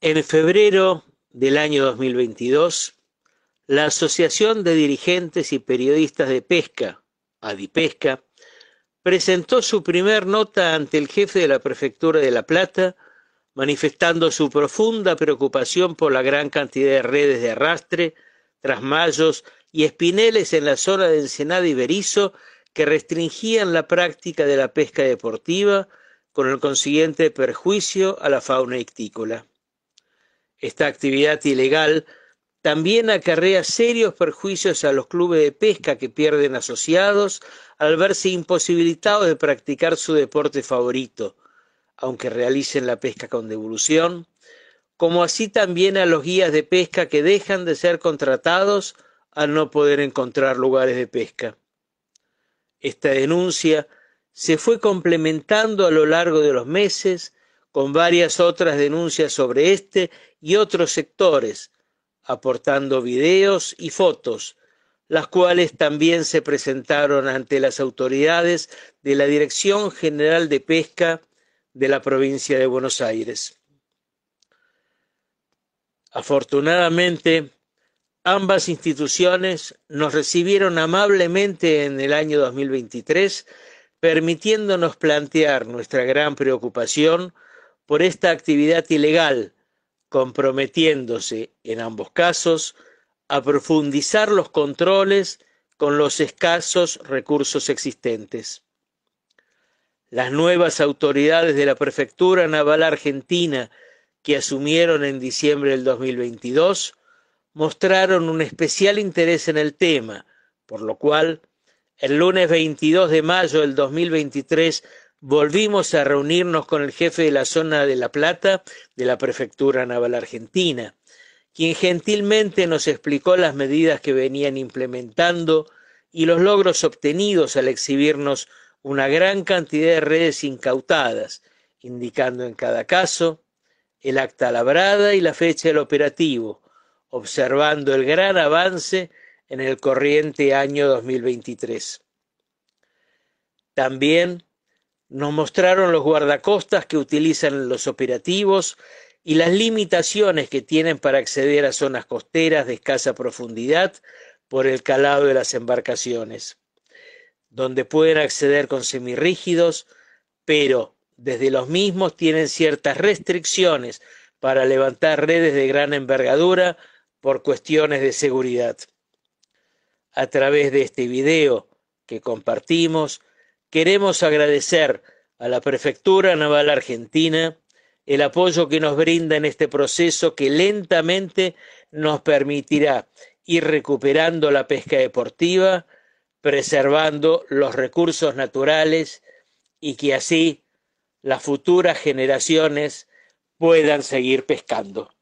En febrero del año 2022, la Asociación de Dirigentes y Periodistas de Pesca, Adipesca, presentó su primer nota ante el jefe de la Prefectura de La Plata, manifestando su profunda preocupación por la gran cantidad de redes de arrastre, trasmayos y espineles en la zona de Ensenada y Berizo que restringían la práctica de la pesca deportiva con el consiguiente perjuicio a la fauna ictícola. Esta actividad ilegal también acarrea serios perjuicios a los clubes de pesca que pierden asociados al verse imposibilitados de practicar su deporte favorito, aunque realicen la pesca con devolución, como así también a los guías de pesca que dejan de ser contratados al no poder encontrar lugares de pesca. Esta denuncia se fue complementando a lo largo de los meses con varias otras denuncias sobre este y otros sectores, aportando videos y fotos, las cuales también se presentaron ante las autoridades de la Dirección General de Pesca de la provincia de Buenos Aires. Afortunadamente, ambas instituciones nos recibieron amablemente en el año 2023, permitiéndonos plantear nuestra gran preocupación por esta actividad ilegal, comprometiéndose, en ambos casos, a profundizar los controles con los escasos recursos existentes. Las nuevas autoridades de la Prefectura Naval Argentina que asumieron en diciembre del 2022 mostraron un especial interés en el tema, por lo cual el lunes 22 de mayo del 2023 volvimos a reunirnos con el jefe de la zona de La Plata de la Prefectura Naval Argentina, quien gentilmente nos explicó las medidas que venían implementando y los logros obtenidos al exhibirnos una gran cantidad de redes incautadas, indicando en cada caso el acta labrada y la fecha del operativo, observando el gran avance en el corriente año 2023. También nos mostraron los guardacostas que utilizan los operativos y las limitaciones que tienen para acceder a zonas costeras de escasa profundidad por el calado de las embarcaciones, donde pueden acceder con semirrígidos, pero desde los mismos tienen ciertas restricciones para levantar redes de gran envergadura por cuestiones de seguridad. A través de este video que compartimos, queremos agradecer a la Prefectura Naval Argentina el apoyo que nos brinda en este proceso que lentamente nos permitirá ir recuperando la pesca deportiva, preservando los recursos naturales y que así las futuras generaciones puedan seguir pescando.